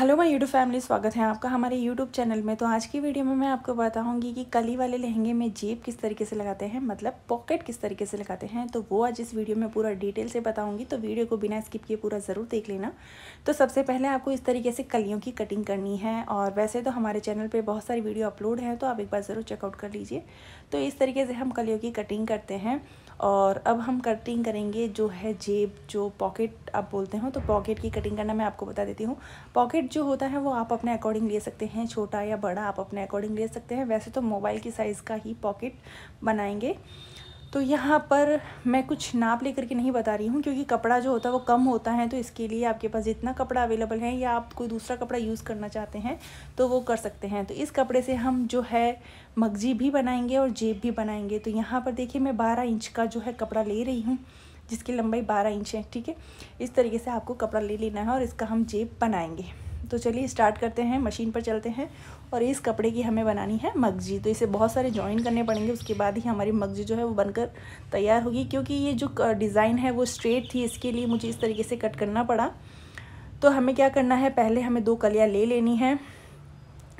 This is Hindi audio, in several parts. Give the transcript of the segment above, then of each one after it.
हेलो माय यूट्यूब फैमिली स्वागत है आपका हमारे यूट्यूब चैनल में तो आज की वीडियो में मैं आपको बताऊंगी कि कली वाले लहंगे में जेब किस तरीके से लगाते हैं मतलब पॉकेट किस तरीके से लगाते हैं तो वो आज इस वीडियो में पूरा डिटेल से बताऊंगी तो वीडियो को बिना स्किप किए पूरा ज़रूर देख लेना तो सबसे पहले आपको इस तरीके से कलियों की कटिंग करनी है और वैसे तो हमारे चैनल पर बहुत सारी वीडियो अपलोड हैं तो आप एक बार ज़रूर चेकआउट कर लीजिए तो इस तरीके से हम कलियों की कटिंग करते हैं और अब हम कटिंग करेंगे जो है जेब जो पॉकेट आप बोलते हो तो पॉकेट की कटिंग करना मैं आपको बता देती हूँ पॉकेट जो होता है वो आप अपने अकॉर्डिंग ले सकते हैं छोटा या बड़ा आप अपने अकॉर्डिंग ले सकते हैं वैसे तो मोबाइल की साइज़ का ही पॉकेट बनाएंगे तो यहाँ पर मैं कुछ नाप लेकर के नहीं बता रही हूँ क्योंकि कपड़ा जो होता है वो कम होता है तो इसके लिए आपके पास जितना कपड़ा अवेलेबल है या आप कोई दूसरा कपड़ा यूज़ करना चाहते हैं तो वो कर सकते हैं तो इस कपड़े से हम जो है मगजी भी बनाएंगे और जेब भी बनाएंगे तो यहाँ पर देखिए मैं बारह इंच का जो है कपड़ा ले रही हूँ जिसकी लंबाई बारह इंच है ठीक है इस तरीके से आपको कपड़ा ले लेना है और इसका हम जेब बनाएंगे तो चलिए स्टार्ट करते हैं मशीन पर चलते हैं और इस कपड़े की हमें बनानी है मगजी तो इसे बहुत सारे ज्वाइन करने पड़ेंगे उसके बाद ही हमारी मगजी जो है वो बनकर तैयार होगी क्योंकि ये जो डिज़ाइन है वो स्ट्रेट थी इसके लिए मुझे इस तरीके से कट करना पड़ा तो हमें क्या करना है पहले हमें दो कलियाँ ले लेनी है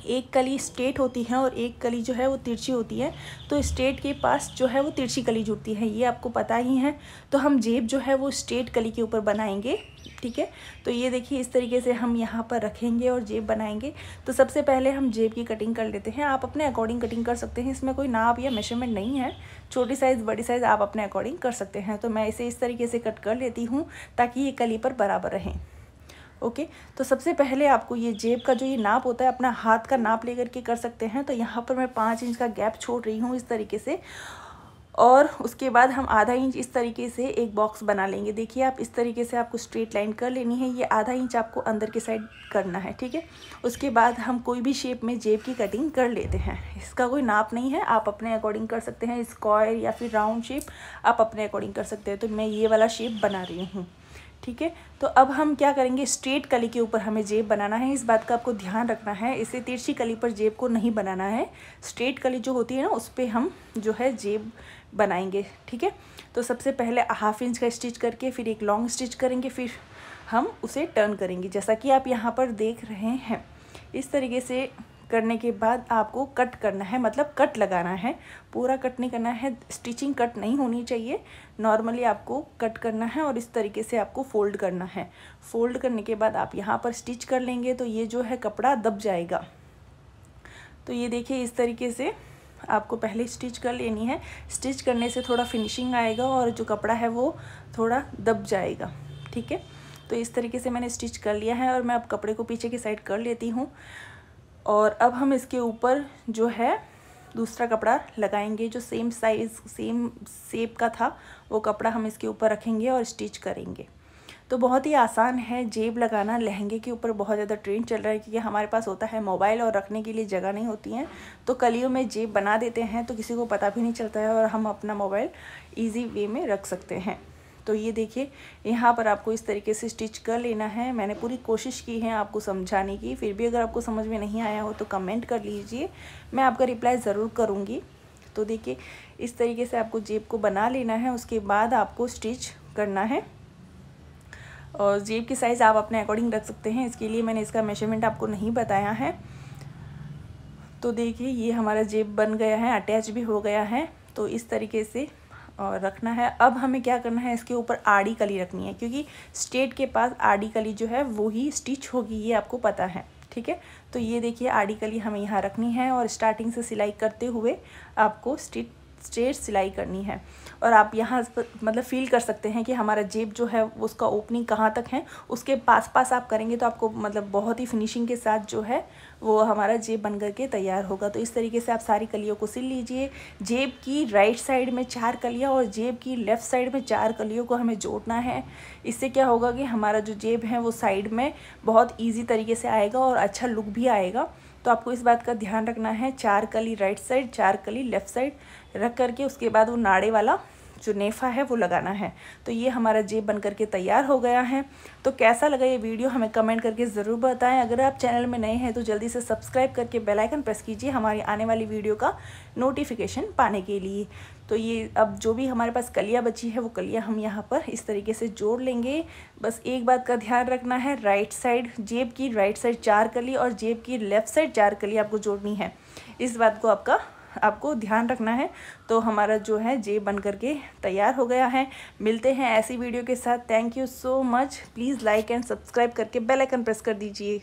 एक कली स्टेट होती है और एक कली जो है वो तिरछी होती है तो स्टेट के पास जो है वो तिरछी कली जुड़ती है ये आपको पता ही है तो हम जेब जो है वो स्टेट कली के ऊपर बनाएंगे ठीक है तो ये देखिए इस तरीके से हम यहाँ पर रखेंगे और जेब बनाएंगे तो सबसे पहले हम जेब की कटिंग कर लेते हैं आप अपने अकॉर्डिंग कटिंग कर सकते हैं इसमें कोई नाप या मेजरमेंट नहीं है छोटी साइज़ बड़ी साइज़ आप अपने अकॉर्डिंग कर सकते हैं तो मैं इसे इस तरीके से कट कर लेती हूँ ताकि ये कली पर बराबर रहें ओके तो सबसे पहले आपको ये जेब का जो ये नाप होता है अपना हाथ का नाप लेकर के कर सकते हैं तो यहाँ पर मैं पाँच इंच का गैप छोड़ रही हूँ इस तरीके से और उसके बाद हम आधा इंच इस तरीके से एक बॉक्स बना लेंगे देखिए आप इस तरीके से आपको स्ट्रेट लाइन कर लेनी है ये आधा इंच आपको अंदर के साइड करना है ठीक है उसके बाद हम कोई भी शेप में जेब की कटिंग कर लेते हैं इसका कोई नाप नहीं है आप अपने अकॉर्डिंग कर सकते हैं स्क्वायर या फिर राउंड शेप आप अपने अकॉर्डिंग कर सकते हैं तो मैं ये वाला शेप बना रही हूँ ठीक है तो अब हम क्या करेंगे स्ट्रेट कली के ऊपर हमें जेब बनाना है इस बात का आपको ध्यान रखना है इसे तिरछी कली पर जेब को नहीं बनाना है स्ट्रेट कली जो होती है ना उस पर हम जो है जेब बनाएंगे ठीक है तो सबसे पहले हाफ इंच का स्टिच करके फिर एक लॉन्ग स्टिच करेंगे फिर हम उसे टर्न करेंगे जैसा कि आप यहाँ पर देख रहे हैं इस तरीके से करने के बाद आपको कट करना है मतलब कट लगाना है पूरा कट नहीं करना है स्टिचिंग कट नहीं होनी चाहिए नॉर्मली आपको कट करना है और इस तरीके से आपको फोल्ड करना है फोल्ड करने के बाद आप यहाँ पर स्टिच कर लेंगे तो ये जो है कपड़ा दब जाएगा तो ये देखिए इस तरीके से आपको पहले स्टिच कर लेनी है स्टिच करने से थोड़ा फिनिशिंग आएगा और जो कपड़ा है वो थोड़ा दब जाएगा ठीक है तो इस तरीके से मैंने स्टिच कर लिया है और मैं अब कपड़े को पीछे की साइड कर लेती हूँ और अब हम इसके ऊपर जो है दूसरा कपड़ा लगाएंगे जो सेम साइज़ सेम सेप का था वो कपड़ा हम इसके ऊपर रखेंगे और स्टिच करेंगे तो बहुत ही आसान है जेब लगाना लहंगे के ऊपर बहुत ज़्यादा ट्रेंड चल रहा है क्योंकि हमारे पास होता है मोबाइल और रखने के लिए जगह नहीं होती है तो कलियों में जेब बना देते हैं तो किसी को पता भी नहीं चलता है और हम अपना मोबाइल ईजी वे में रख सकते हैं तो ये देखिए यहाँ पर आपको इस तरीके से स्टिच कर लेना है मैंने पूरी कोशिश की है आपको समझाने की फिर भी अगर आपको समझ में नहीं आया हो तो कमेंट कर लीजिए मैं आपका रिप्लाई ज़रूर करूँगी तो देखिए इस तरीके से आपको जेब को बना लेना है उसके बाद आपको स्टिच करना है और जेब की साइज़ आप अपने अकॉर्डिंग रख सकते हैं इसके लिए मैंने इसका मेजरमेंट आपको नहीं बताया है तो देखिए ये हमारा जेब बन गया है अटैच भी हो गया है तो इस तरीके से और रखना है अब हमें क्या करना है इसके ऊपर आड़ी कली रखनी है क्योंकि स्टेट के पास आड़ी कली जो है वो ही स्टिच होगी ये आपको पता है ठीक है तो ये देखिए आड़ी कली हमें यहाँ रखनी है और स्टार्टिंग से सिलाई करते हुए आपको स्टिच स्ट्रेट सिलाई करनी है और आप यहाँ मतलब फील कर सकते हैं कि हमारा जेब जो है उसका ओपनिंग कहाँ तक है उसके पास पास आप करेंगे तो आपको मतलब बहुत ही फिनिशिंग के साथ जो है वो हमारा जेब बन करके तैयार होगा तो इस तरीके से आप सारी कलियों को सिल लीजिए जेब की राइट साइड में चार कलियाँ और जेब की लेफ़्ट साइड में चार कलियों को हमें जोड़ना है इससे क्या होगा कि हमारा जो जेब है वो साइड में बहुत ईजी तरीके से आएगा और अच्छा लुक भी आएगा तो आपको इस बात का ध्यान रखना है चार कली राइट साइड चार कली लेफ़्ट साइड रख करके उसके बाद वो नाड़े वाला जो नेफ़ा है वो लगाना है तो ये हमारा जेब बन करके तैयार हो गया है तो कैसा लगा ये वीडियो हमें कमेंट करके ज़रूर बताएं अगर आप चैनल में नए हैं तो जल्दी से सब्सक्राइब करके बेलाइकन प्रेस कीजिए हमारी आने वाली वीडियो का नोटिफिकेशन पाने के लिए तो ये अब जो भी हमारे पास कलिया बची है वो कलिया हम यहाँ पर इस तरीके से जोड़ लेंगे बस एक बात का ध्यान रखना है राइट साइड जेब की राइट साइड चार कली और जेब की लेफ़्ट साइड चार कली आपको जोड़नी है इस बात को आपका आपको ध्यान रखना है तो हमारा जो है जे बन करके तैयार हो गया है मिलते हैं ऐसी वीडियो के साथ thank you so much please like and subscribe करके बेल आइकन प्रेस कर दीजिए